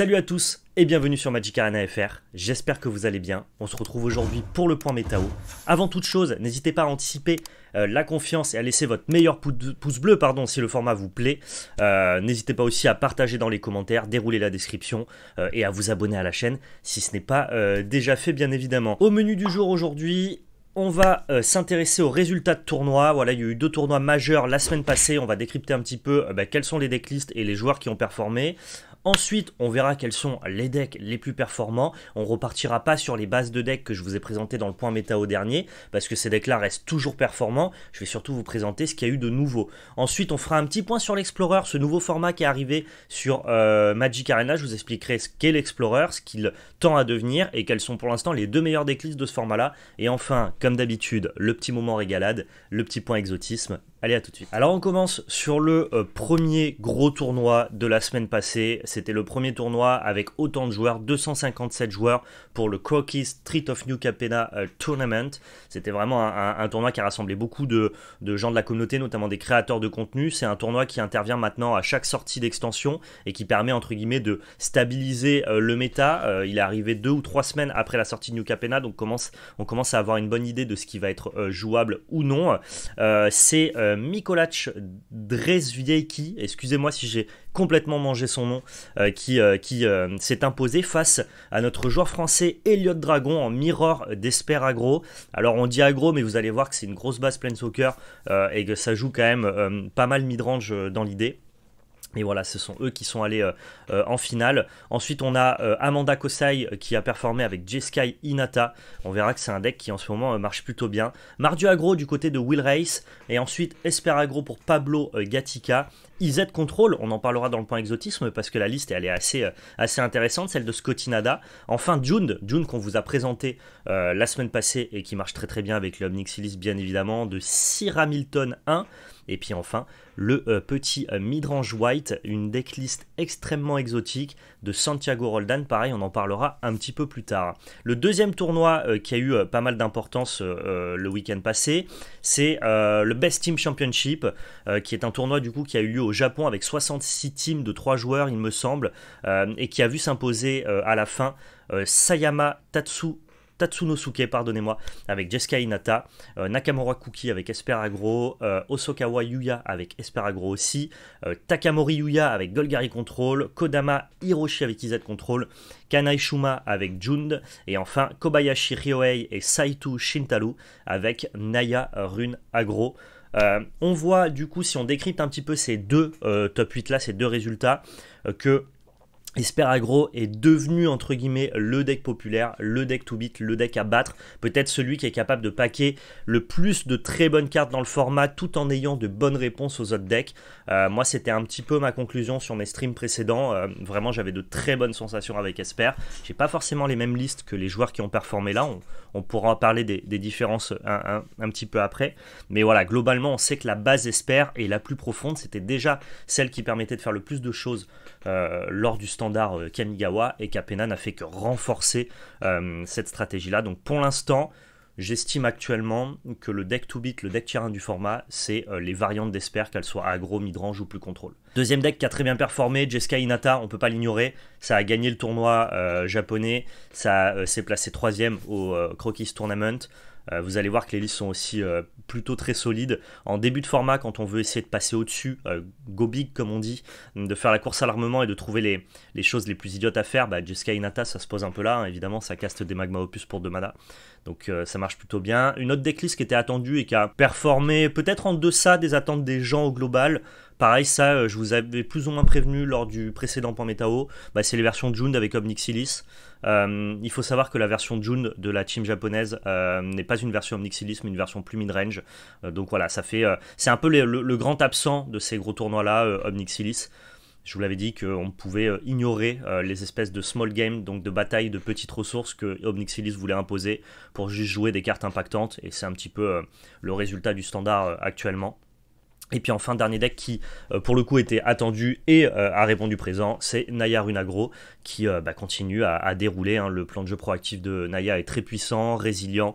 Salut à tous et bienvenue sur Magic Arena FR, j'espère que vous allez bien, on se retrouve aujourd'hui pour le point métao. Avant toute chose, n'hésitez pas à anticiper euh, la confiance et à laisser votre meilleur pouce bleu pardon, si le format vous plaît. Euh, n'hésitez pas aussi à partager dans les commentaires, dérouler la description euh, et à vous abonner à la chaîne si ce n'est pas déjà fait bien évidemment. Au menu du jour aujourd'hui, on va s'intéresser aux résultats de tournois. Voilà, il y a eu deux tournois majeurs la semaine passée. On va décrypter un petit peu bah, quels sont les decklists et les joueurs qui ont performé. Ensuite, on verra quels sont les decks les plus performants. On repartira pas sur les bases de decks que je vous ai présentées dans le point méta au dernier, parce que ces decks-là restent toujours performants. Je vais surtout vous présenter ce qu'il y a eu de nouveau. Ensuite, on fera un petit point sur l'Explorer, ce nouveau format qui est arrivé sur euh, Magic Arena. Je vous expliquerai ce qu'est l'Explorer, ce qu'il tend à devenir et quels sont pour l'instant les deux meilleurs decks de ce format-là. Et enfin, comme d'habitude, le petit moment régalade, le petit point exotisme Allez, à tout de suite. Alors, on commence sur le euh, premier gros tournoi de la semaine passée. C'était le premier tournoi avec autant de joueurs, 257 joueurs pour le Croquis Street of New Capena euh, Tournament. C'était vraiment un, tournoi qui a rassemblé beaucoup de, gens de la communauté, notamment des créateurs de contenu. C'est un tournoi qui intervient maintenant à chaque sortie d'extension et qui permet, entre guillemets, de stabiliser euh, le méta. il est arrivé deux ou trois semaines après la sortie de New Capena, donc on commence à avoir une bonne idée de ce qui va être jouable ou non. C'est Mikolaj euh, Mikolac excusez-moi si j'ai complètement mangé son nom, euh, qui, euh, qui s'est imposé face à notre joueur français Elliot Dragon en mirror d'Esper Agro. Alors on dit agro, mais vous allez voir que c'est une grosse base soccer et que ça joue quand même pas mal midrange dans l'idée. Et voilà, ce sont eux qui sont allés euh, euh, en finale. Ensuite, on a euh, Amanda Kosai qui a performé avec Jeskai Inata. On verra que c'est un deck qui en ce moment marche plutôt bien. Mardu Agro du côté de Will Race. Et ensuite, Esper Agro pour Pablo Gatica. IZ Control, on en parlera dans le point exotisme parce que la liste elle est assez, euh, assez intéressante, celle de Scotinada. Enfin June, June qu'on vous a présenté euh, la semaine passée et qui marche très très bien avec le Omnixilis bien évidemment, de Sir Hamilton 1. Et puis enfin, le euh, petit Midrange White, une decklist extrêmement exotique de Santiago Roldan. Pareil, on en parlera un petit peu plus tard. Le deuxième tournoi qui a eu pas mal d'importance le week-end passé, c'est le Best Team Championship, qui est un tournoi du coup qui a eu lieu au Japon avec 66 teams de 3 joueurs, il me semble, euh, et qui a vu s'imposer euh, à la fin euh, Sayama Tatsu Tatsunosuke, pardonnez-moi, avec Jessica Inata, Nakamura Kuki avec Esperagro, Osokawa Yuya avec Esperagro aussi, Takamori Yuya avec Golgari Control, Kodama Hiroshi avec Izet Control, Kanai Shuma avec Jund, et enfin Kobayashi Ryohei et Saito Shintaru avec Naya Rune Agro. Euh, on voit du coup, si on décrypte un petit peu ces deux euh, top 8 là, ces deux résultats, euh, que Esper Agro est devenu entre guillemets le deck populaire, le deck to beat, le deck à battre, peut-être celui qui est capable de paquer le plus de très bonnes cartes dans le format tout en ayant de bonnes réponses aux autres decks. Euh, moi c'était un petit peu ma conclusion sur mes streams précédents, euh, vraiment j'avais de très bonnes sensations avec Esper. J'ai pas forcément les mêmes listes que les joueurs qui ont performé là, on, pourra en parler des, différences un, petit peu après. Mais voilà, globalement on sait que la base Esper est la plus profonde, c'était déjà celle qui permettait de faire le plus de choses euh, lors du stream standard euh, Kamigawa et Kapena n'a fait que renforcer euh, cette stratégie-là. Donc pour l'instant, J'estime actuellement que le deck to beat, le deck tier 1 du format, c'est euh, les variantes d'Esper, qu'elles soient aggro, midrange ou plus contrôle. Deuxième deck qui a très bien performé, Jessica Inata, on peut pas l'ignorer. Ça a gagné le tournoi japonais, ça s'est placé troisième au Croquis Tournament. Euh, vous allez voir que les listes sont aussi euh, plutôt très solides. En début de format, quand on veut essayer de passer au-dessus, euh, go big comme on dit, de faire la course à l'armement et de trouver les, choses les plus idiotes à faire, bah, Jessica Inata, ça se pose un peu là. Hein. évidemment, ça caste des magma opus pour deux mana. Donc ça marche plutôt bien. Une autre decklist qui était attendue et qui a performé peut-être en deçà des attentes des gens au global. Pareil, ça, euh, je vous avais plus ou moins prévenu lors du précédent point métao, bah, c'est les versions June avec Omnixilis. Euh, il faut savoir que la version June de la team japonaise euh, n'est pas une version Omnixilis, mais une version plus mid-range. donc voilà, ça fait, c'est un peu le, grand absent de ces gros tournois-là, Omnixilis. Je vous l'avais dit qu'on pouvait ignorer les espèces de small game, donc de bataille de petites ressources que Omnixilis voulait imposer pour juste jouer des cartes impactantes, et c'est un petit peu le résultat du standard actuellement. Et puis enfin, dernier deck qui, euh, pour le coup, était attendu et euh, a répondu présent, c'est Naya Runagro, qui euh, bah, continue à, dérouler. Hein. Le plan de jeu proactif de Naya est très puissant, résilient,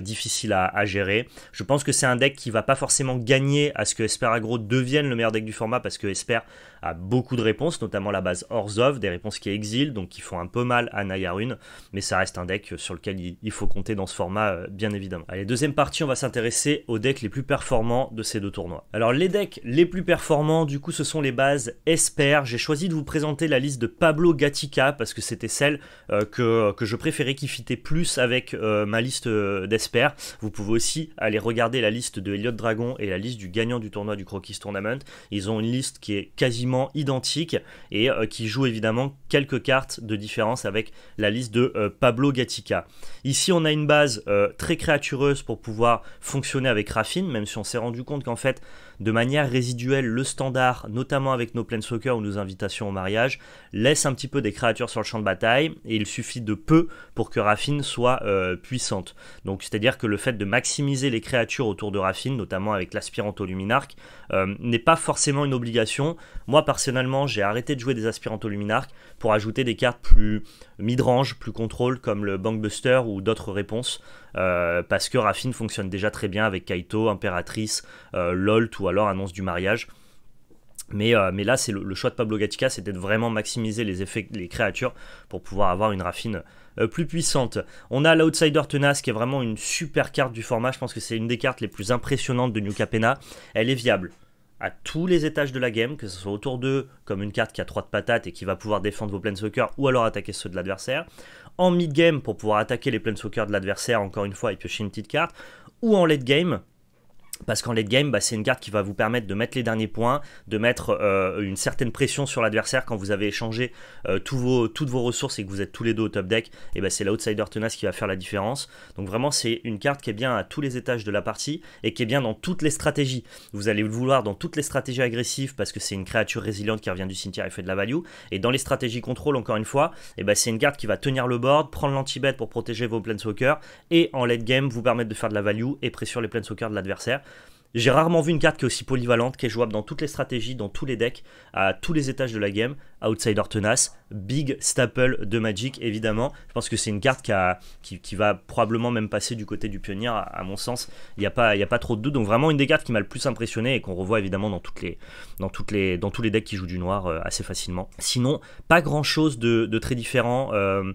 difficile à, gérer. Je pense que c'est un deck qui va pas forcément gagner à ce que Esper Agro devienne le meilleur deck du format, parce que Esper a beaucoup de réponses, notamment la base Orzhov, des réponses qui exilent, donc qui font un peu mal à Nayarune, mais ça reste un deck euh, sur lequel il faut compter dans ce format, euh, bien évidemment. Allez, deuxième partie, on va s'intéresser aux decks les plus performants de ces deux tournois. Alors, les decks les plus performants, du coup, ce sont les bases Esper. J'ai choisi de vous présenter la liste de Pablo Gatica, parce que c'était celle euh, que, je préférais qui fitait plus avec ma liste d'Esper. Vous pouvez aussi aller regarder la liste de Elliot Dragon et la liste du gagnant du tournoi du Croquis Tournament. Ils ont une liste qui est quasiment identique et euh, qui joue évidemment quelques cartes de différence avec la liste de euh, Pablo Gatica. Ici, on a une base euh, très créatureuse pour pouvoir fonctionner avec Raffine, même si on s'est rendu compte qu'en fait, de manière résiduelle le standard, notamment avec nos soccer ou nos invitations au mariage, laisse un petit peu des créatures sur le champ de bataille et il suffit de peu pour que Raffine soit euh, puissante. Donc c'est-à-dire que le fait de maximiser les créatures autour de Raffine, notamment avec l'aspirant au luminarque, euh, n'est pas forcément une obligation. Moi personnellement, j'ai arrêté de jouer des aspirants au pour ajouter des cartes plus mid-range, plus contrôle comme le Bankbuster ou d'autres réponses. Euh, parce que Raffine fonctionne déjà très bien avec Kaito, Impératrice, euh, Lolt ou alors Annonce du mariage. Mais, euh, mais là, c'est le, choix de Pablo Gatica, c'était de vraiment maximiser les effets, les créatures pour pouvoir avoir une Raffine plus puissante. On a l'Outsider Tenace qui est vraiment une super carte du format. Je pense que c'est une des cartes les plus impressionnantes de New Capena. Elle est viable à tous les étages de la game, que ce soit autour d'eux, comme une carte qui a 3 de patates et qui va pouvoir défendre vos planeswalkers ou alors attaquer ceux de l'adversaire en mid-game pour pouvoir attaquer les planeswalkers de l'adversaire, encore une fois, et piocher une petite carte, ou en late-game parce qu'en late game, bah, c'est une carte qui va vous permettre de mettre les derniers points, de mettre euh, une certaine pression sur l'adversaire quand vous avez échangé euh, toutes vos ressources et que vous êtes tous les deux au top deck. Et eh ben, c'est l'outsider tenace qui va faire la différence. Donc vraiment, c'est une carte qui est bien à tous les étages de la partie et qui est bien dans toutes les stratégies. Vous allez le vouloir dans toutes les stratégies agressives parce que c'est une créature résiliente qui revient du cimetière et fait de la value. Et dans les stratégies contrôle, encore une fois, et eh ben, c'est une carte qui va tenir le board, prendre l'anti-bet pour protéger vos planeswalkers et en late game vous permettre de faire de la value et pressurer les planeswalkers de l'adversaire. J'ai rarement vu une carte qui est aussi polyvalente, qui est jouable dans toutes les stratégies, dans tous les decks, à tous les étages de la game. Outsider tenace, big staple de Magic, évidemment. Je pense que c'est une carte qui, va probablement même passer du côté du pionnier, à, mon sens. Il n'y a, pas, a trop de doute. Donc vraiment une des cartes qui m'a le plus impressionné et qu'on revoit évidemment dans, toutes les, dans, toutes les, tous les decks qui jouent du noir euh, assez facilement. Sinon, pas grand-chose de, très différent. Euh,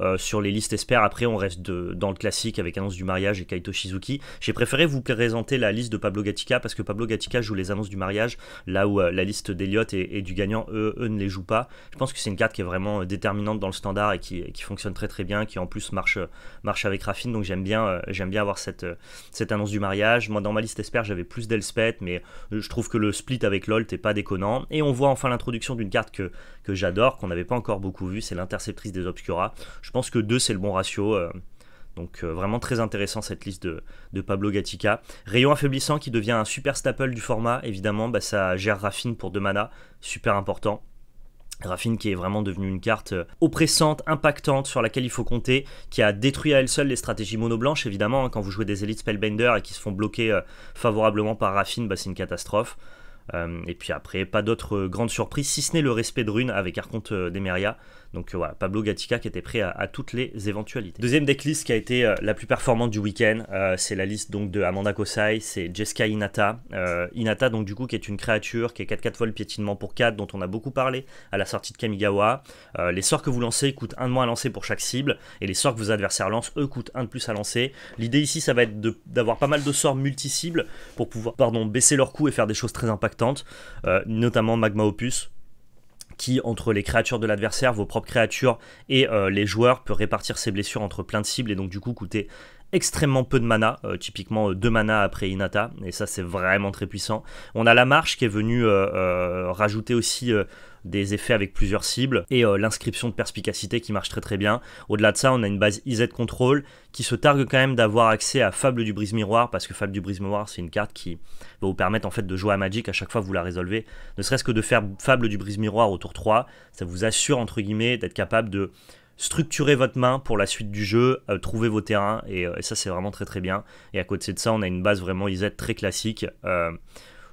euh, sur les listes esper après on reste de, dans le classique avec Annonce du mariage et Kaito Shizuki. J'ai préféré vous présenter la liste de Pablo Gatica parce que Pablo Gatica joue les annonces du mariage, là où euh, la liste d'Eliott et, du gagnant, eux, ne les jouent pas. Je pense que c'est une carte qui est vraiment euh, déterminante dans le standard et qui, fonctionne très très bien, qui en plus marche, marche avec Raffine, donc j'aime bien, bien avoir cette, cette annonce du mariage. Moi dans ma liste espère j'avais plus d'Elspeth, mais je trouve que le split avec Lolt est pas déconnant. Et on voit enfin l'introduction d'une carte que, que j'adore, qu'on n'avait pas encore beaucoup vue, c'est l'interceptrice des Obscura. Je pense que 2, c'est le bon ratio. Euh. Donc euh, vraiment très intéressant cette liste de, Pablo Gatica. Rayon affaiblissant qui devient un super staple du format, évidemment, bah, ça gère Raffine pour 2 mana, super important. Raffine qui est vraiment devenue une carte euh, oppressante, impactante, sur laquelle il faut compter, qui a détruit à elle seule les stratégies mono-blanches, évidemment, hein. quand vous jouez des élites Spellbender et qui se font bloquer favorablement par Raffine, bah, c'est une catastrophe. Euh, et puis après, pas d'autres grandes surprises, si ce n'est le respect de Rune avec Arconte euh, d'Emeria. Donc euh, voilà, Pablo Gatica qui était prêt à, toutes les éventualités. Deuxième decklist qui a été la plus performante du week-end, c'est la liste donc de Amanda Kosai, c'est Jessica Inata. Inata donc du coup qui est une créature qui est 4-4 vol piétinement pour 4 dont on a beaucoup parlé à la sortie de Kamigawa. les sorts que vous lancez coûtent 1 de moins à lancer pour chaque cible et les sorts que vos adversaires lancent eux coûtent 1 de plus à lancer. L'idée ici ça va être d'avoir pas mal de sorts multi-cibles pour pouvoir pardon, baisser leur coût et faire des choses très impactantes euh, notamment Magma Opus, qui, entre les créatures de l'adversaire, vos propres créatures et euh, les joueurs, peut répartir ses blessures entre plein de cibles et donc du coup coûter extrêmement peu de mana, euh, typiquement 2 mana après Inata, et ça c'est vraiment très puissant. On a la marche qui est venue rajouter aussi des effets avec plusieurs cibles et euh, l'inscription de perspicacité qui marche très très bien. Au-delà de ça, on a une base IZ control qui se targue quand même d'avoir accès à Fable du brise-miroir parce que Fable du brise-miroir c'est une carte qui va vous permettre en fait de jouer à Magic à chaque fois que vous la résolvez. Ne serait-ce que de faire Fable du brise-miroir au tour 3, ça vous assure entre guillemets d'être capable de structurer votre main pour la suite du jeu, euh, trouver vos terrains, euh, et, ça c'est vraiment très très bien. Et à côté de ça, on a une base vraiment IZ très classique.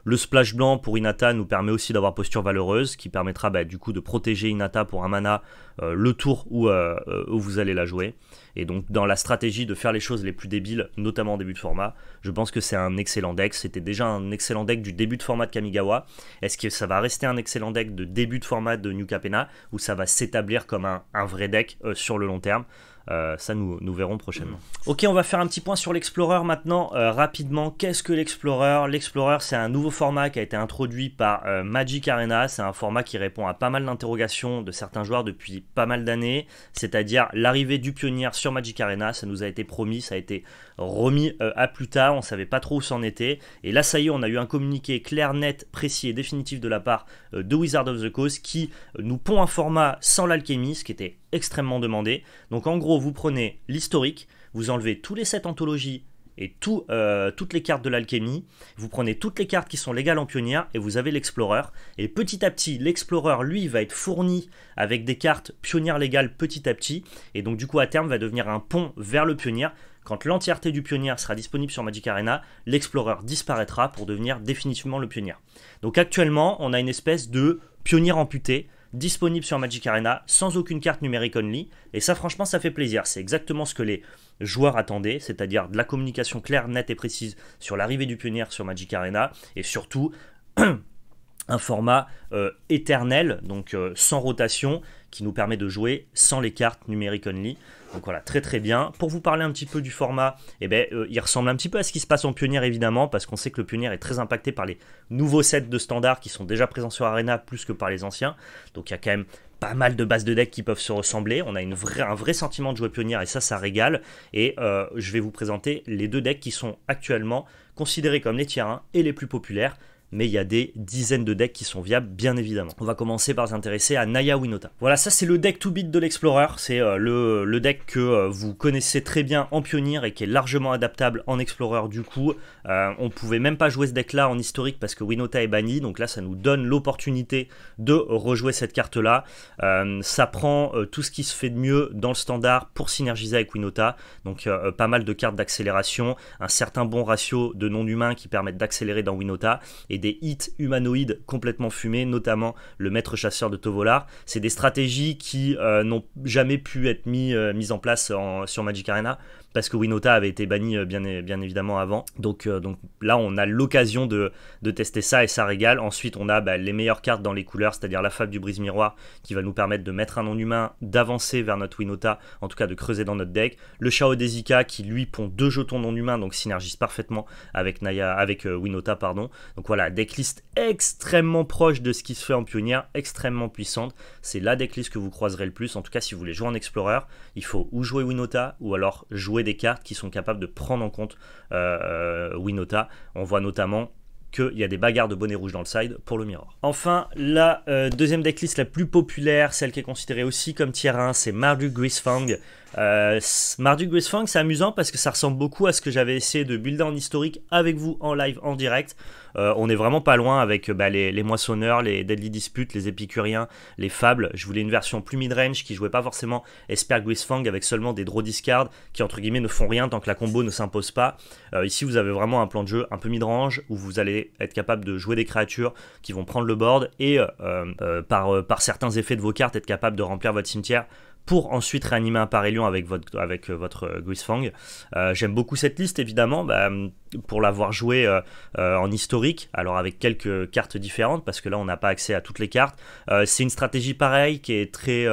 Le splash blanc pour Inata nous permet aussi d'avoir posture valeureuse, qui permettra bah, du coup de protéger Inata pour un mana euh, le tour euh, euh, où, vous allez la jouer. Et donc dans la stratégie de faire les choses les plus débiles, notamment en début de format, je pense que c'est un excellent deck. C'était déjà un excellent deck du début de format de Kamigawa. Est-ce que ça va rester un excellent deck de début de format de New Capena, ou ça va s'établir comme un, vrai deck sur le long terme euh, ça, nous, nous verrons prochainement. Ok, on va faire un petit point sur l'Explorer maintenant, euh, rapidement. Qu'est-ce que l'Explorer L'Explorer, c'est un nouveau format qui a été introduit par euh, Magic Arena. C'est un format qui répond à pas mal d'interrogations de certains joueurs depuis pas mal d'années, c'est-à-dire l'arrivée du pionnier sur Magic Arena. Ça nous a été promis, ça a été remis à plus tard. On savait pas trop où c'en était. Et là, ça y est, on a eu un communiqué clair, net, précis et définitif de la part de Wizard of the Coast qui nous pond un format sans l'alchimie, ce qui était extrêmement demandé. Donc en gros, vous prenez l'historique, vous enlevez tous les 7 anthologies et euh, toutes les cartes de l'alchimie. Vous prenez toutes les cartes qui sont légales en pionnière et vous avez l'explorer. Et petit à petit, l'explorer, lui, va être fourni avec des cartes pionnières légales petit à petit. Et donc, du coup, à terme, va devenir un pont vers le pionnier. Quand l'entièreté du pionnier sera disponible sur Magic Arena, l'explorer disparaîtra pour devenir définitivement le pionnier. Donc, actuellement, on a une espèce de pionnier amputé disponible sur Magic Arena, sans aucune carte numérique only. Et ça, franchement, ça fait plaisir. C'est exactement ce que les joueurs attendaient, c'est-à-dire de la communication claire, nette et précise sur l'arrivée du pionnier sur Magic Arena, et surtout un format euh, éternel, donc euh, sans rotation, qui nous permet de jouer sans les cartes numérique only. Donc voilà, très très bien. Pour vous parler un petit peu du format, eh ben, euh, il ressemble un petit peu à ce qui se passe en Pionnier évidemment, parce qu'on sait que le Pionnier est très impacté par les nouveaux sets de standards qui sont déjà présents sur Arena plus que par les anciens. Donc il y a quand même pas mal de bases de decks qui peuvent se ressembler. On a une un vrai sentiment de jouer Pionnier et ça, ça régale. Et euh, je vais vous présenter les deux decks qui sont actuellement considérés comme les tiers 1 et les plus populaires mais il y a des dizaines de decks qui sont viables, bien évidemment. On va commencer par s'intéresser à Naya Winota. Voilà, ça c'est le deck to beat de l'Explorer, c'est euh, le, deck que euh, vous connaissez très bien en pionnier et qui est largement adaptable en Explorer du coup. Euh, on pouvait même pas jouer ce deck là en historique parce que Winota est banni, donc là ça nous donne l'opportunité de rejouer cette carte là. ça prend tout ce qui se fait de mieux dans le standard pour synergiser avec Winota, donc pas mal de cartes d'accélération, un certain bon ratio de non-humains qui permettent d'accélérer dans Winota, et des hits humanoïdes complètement fumés, notamment le maître chasseur de Tovolar. C'est des stratégies qui euh, n'ont jamais pu être euh, mises en place sur Magic Arena parce que Winota avait été banni euh, bien, bien évidemment avant. Donc, donc là, on a l'occasion de, tester ça et ça régale. Ensuite, on a bah, les meilleures cartes dans les couleurs, c'est-à-dire la fable du brise-miroir qui va nous permettre de mettre un non-humain, d'avancer vers notre Winota, en tout cas de creuser dans notre deck. Le Shao desika qui lui pond deux jetons non-humains, donc synergise parfaitement avec, Naya, avec Winota. Pardon. Donc voilà, decklist extrêmement proche de ce qui se fait en pionnière, extrêmement puissante. C'est la decklist que vous croiserez le plus. En tout cas, si vous voulez jouer en explorer, il faut ou jouer Winota ou alors jouer des cartes qui sont capables de prendre en compte euh, euh, Winota. On voit notamment qu'il y a des bagarres de bonnet rouge dans le side pour le mirror. Enfin, la euh, deuxième decklist la plus populaire, celle qui est considérée aussi comme tier 1, c'est Marduk Grisfang. Marduk Grisfang, c'est amusant parce que ça ressemble beaucoup à ce que j'avais essayé de builder en historique avec vous en live, en direct. Euh, on n'est vraiment pas loin avec euh, bah, les, moissonneurs, les Deadly Disputes, les épicuriens, les fables. Je voulais une version plus mid-range qui jouait pas forcément Esper, Fang avec seulement des draw discard qui entre guillemets ne font rien tant que la combo ne s'impose pas. Euh, ici vous avez vraiment un plan de jeu un peu mid-range où vous allez être capable de jouer des créatures qui vont prendre le board et par certains effets de vos cartes être capable de remplir votre cimetière pour ensuite réanimer un paris avec votre, avec euh, votre Guisfang. Euh, euh, j'aime beaucoup cette liste, évidemment, bah, pour l'avoir joué en historique, alors avec quelques cartes différentes, parce que là, on n'a pas accès à toutes les cartes. c'est une stratégie pareille qui est très...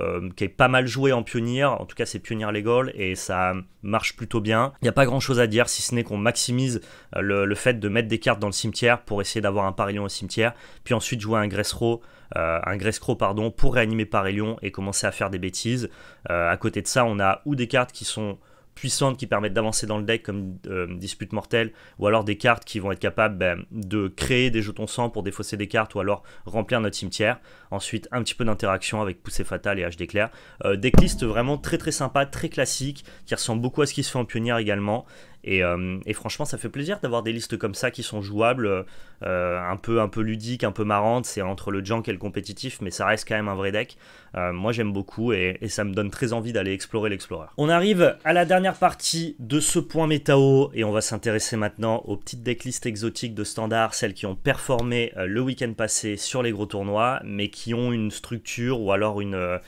Euh, qui est pas mal joué en pionnier, en tout cas c'est pionnier légal, et ça marche plutôt bien. Il n'y a pas grand chose à dire si ce n'est qu'on maximise euh, le, fait de mettre des cartes dans le cimetière pour essayer d'avoir un parillon au cimetière, puis ensuite jouer un Gressro. Euh, un Gresscro pardon pour réanimer Parélion et commencer à faire des bêtises. à côté de ça, on a ou des cartes qui sont puissantes qui permettent d'avancer dans le deck comme euh, Dispute Mortelle, ou alors des cartes qui vont être capables ben, de créer des jetons sang pour défausser des cartes, ou alors remplir notre cimetière. Ensuite, un petit peu d'interaction avec Poussée Fatale et Hache d'éclair. Euh, des vraiment très très sympa, très classique, qui ressemble beaucoup à ce qui se fait en pionnière également. Euh, et, franchement, ça fait plaisir d'avoir des listes comme ça qui sont jouables, euh, un peu un peu ludiques, un peu marrantes. C'est entre le junk et le compétitif, mais ça reste quand même un vrai deck. Euh, moi, j'aime beaucoup et, ça me donne très envie d'aller explorer l'explorer. On arrive à la dernière partie de ce point métao et on va s'intéresser maintenant aux petites decklists exotiques de standard, celles qui ont performé le week-end passé sur les gros tournois, mais qui ont une structure ou alors une,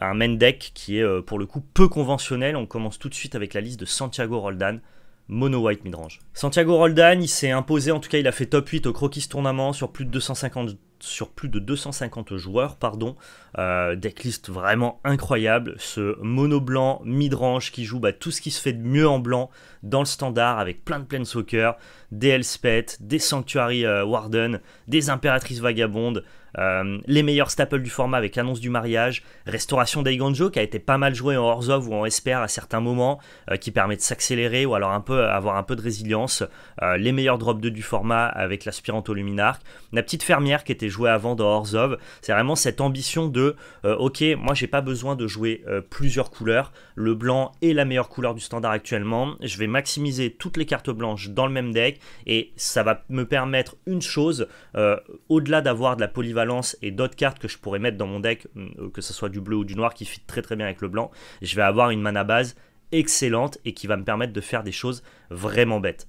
un main deck qui est pour le coup peu conventionnel. On commence tout de suite avec la liste de Santiago Roldan mono white midrange. Santiago Roldan, il s'est imposé, en tout cas il a fait top 8 au croquis tournament sur plus de 250 joueurs, pardon, euh, decklist vraiment incroyable, ce mono blanc midrange qui joue bah, tout ce qui se fait de mieux en blanc dans le standard avec plein de soccer, des Elspeth, des Sanctuary euh, Warden, des Impératrices Vagabondes, euh, les meilleurs staples du format avec l'annonce du mariage, restauration d'Aiganjo qui a été pas mal joué en hors-of ou en Esper à certains moments, euh, qui permet de s'accélérer ou alors un peu avoir un peu de résilience, euh, les meilleurs drop 2 du format avec l'aspiranto luminarque, la petite fermière qui était jouée avant dans hors-of, c'est vraiment cette ambition de ok moi j'ai pas besoin de jouer plusieurs couleurs, le blanc est la meilleure couleur du standard actuellement, je vais maximiser toutes les cartes blanches dans le même deck et ça va me permettre une chose au-delà d'avoir de la polyvalence lance et d'autres cartes que je pourrais mettre dans mon deck, mm, euh, que ce soit du bleu ou du noir qui fit très très bien avec le blanc, je vais avoir une mana base excellente et qui va me permettre de faire des choses vraiment bêtes.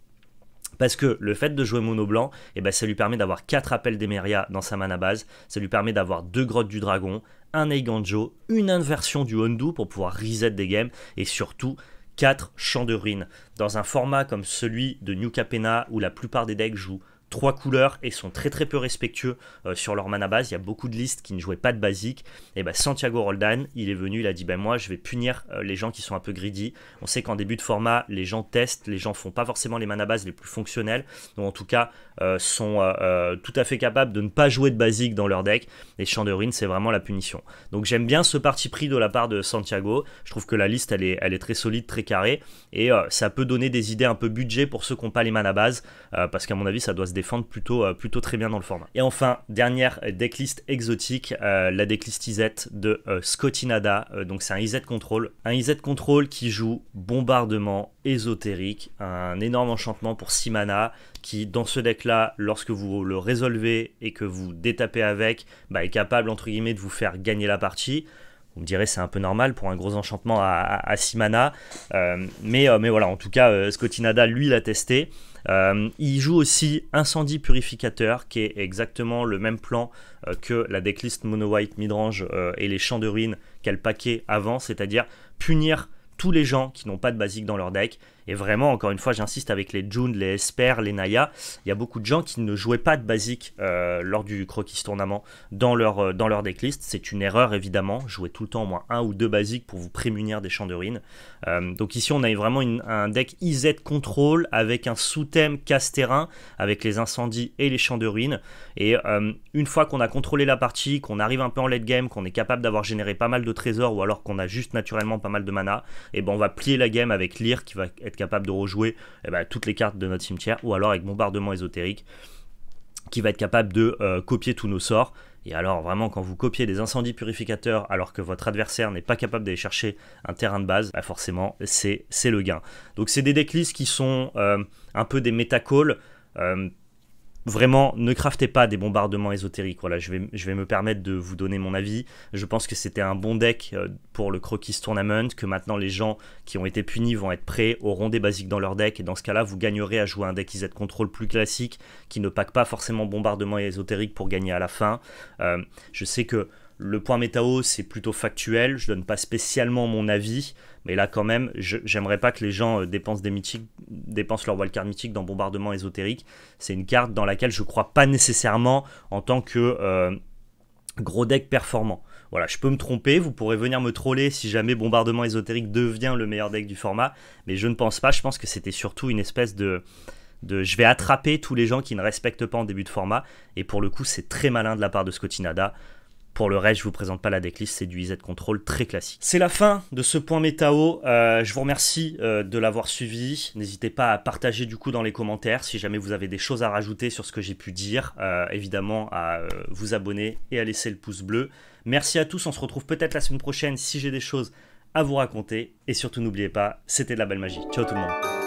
Parce que le fait de jouer mono blanc, eh ben ça lui permet d'avoir 4 appels d'Emeria dans sa mana base, ça lui permet d'avoir 2 grottes du dragon, un Eiganjo, une inversion du Hondu pour pouvoir reset des games, et surtout 4 champs de ruines. Dans un format comme celui de New Capena où la plupart des decks jouent trois couleurs et sont très très peu respectueux euh, sur leur mana base. Il y a beaucoup de listes qui ne jouaient pas de basique. Et eh ben bah, Santiago Roldan, il est venu, il a dit ben moi je vais punir euh, les gens qui sont un peu greedy. On sait qu'en début de format, les gens testent, les gens font pas forcément les mana bases les plus fonctionnels, donc en tout cas euh, sont tout à fait capables de ne pas jouer de basique dans leur deck. Et Champ c'est vraiment la punition. Donc j'aime bien ce parti pris de la part de Santiago. Je trouve que la liste elle est, elle est très solide, très carrée et ça peut donner des idées un peu budget pour ceux qui n'ont pas les mana bases parce qu'à mon avis ça doit se plutôt, euh, plutôt très bien dans le format. Et enfin, dernière decklist exotique, euh, la decklist Izette de euh, Scotinada. donc c'est un Izette Control. Un Izette Control qui joue bombardement ésotérique, un énorme enchantement pour 6 mana qui dans ce deck là lorsque vous le résolvez et que vous détapez avec bah, est capable entre guillemets de vous faire gagner la partie vous me direz, c'est un peu normal pour un gros enchantement à, 6 mana. Euh, mais, euh, mais voilà, en tout cas, euh, Scotty Scotinada, lui, l'a testé. il joue aussi Incendie Purificateur, qui est exactement le même plan que la decklist mono-white midrange et les champs de ruines qu'elle paquet avant, c'est-à-dire punir tous les gens qui n'ont pas de basique dans leur deck et vraiment, encore une fois, j'insiste avec les June, les Esper, les Naya, il y a beaucoup de gens qui ne jouaient pas de basique euh, lors du croquis tournament dans leur, euh, dans leur decklist. C'est une erreur, évidemment. Jouez tout le temps au moins un ou deux basiques pour vous prémunir des champs de ruines. Euh, donc ici, on a vraiment un deck IZ contrôle avec un sous-thème casse-terrain, avec les incendies et les champs de ruines. Et une fois qu'on a contrôlé la partie, qu'on arrive un peu en late game, qu'on est capable d'avoir généré pas mal de trésors ou alors qu'on a juste naturellement pas mal de mana, et eh ben on va plier la game avec l'IR qui va être capable de rejouer eh ben, toutes les cartes de notre cimetière, ou alors avec bombardement ésotérique, qui va être capable de euh, copier tous nos sorts. Et alors vraiment, quand vous copiez des incendies purificateurs alors que votre adversaire n'est pas capable d'aller chercher un terrain de base, bah forcément, c'est le gain. Donc c'est des decklists qui sont euh, un peu des métacalls. Euh, vraiment, ne craftez pas des bombardements ésotériques. Voilà, je vais, je vais me permettre de vous donner mon avis. Je pense que c'était un bon deck euh, pour le Croquis Tournament, que maintenant les gens qui ont été punis vont être prêts, auront des basiques dans leur deck, et dans ce cas-là, vous gagnerez à jouer un deck de contrôle plus classique, qui ne pack pas forcément bombardements ésotériques ésotérique pour gagner à la fin. Euh, je sais que le point métao, c'est plutôt factuel, je donne pas spécialement mon avis, mais là quand même, j'aimerais pas que les gens euh, dépensent, des mythiques, dépensent leur wildcard mythique dans Bombardement ésotérique. C'est une carte dans laquelle je crois pas nécessairement en tant que euh, gros deck performant. Voilà, je peux me tromper, vous pourrez venir me troller si jamais Bombardement ésotérique devient le meilleur deck du format, mais je ne pense pas, je pense que c'était surtout une espèce de... De, je vais attraper tous les gens qui ne respectent pas en début de format. Et pour le coup, c'est très malin de la part de Scottinada. Pour le reste, je vous présente pas la decklist, c'est du EZ Control très classique. C'est la fin de ce point métao. Euh, je vous remercie euh, de l'avoir suivi. N'hésitez pas à partager du coup dans les commentaires si jamais vous avez des choses à rajouter sur ce que j'ai pu dire. Euh, évidemment, à vous abonner et à laisser le pouce bleu. Merci à tous. On se retrouve peut-être la semaine prochaine si j'ai des choses à vous raconter. Et surtout, n'oubliez pas, c'était de la belle magie. Ciao tout le monde.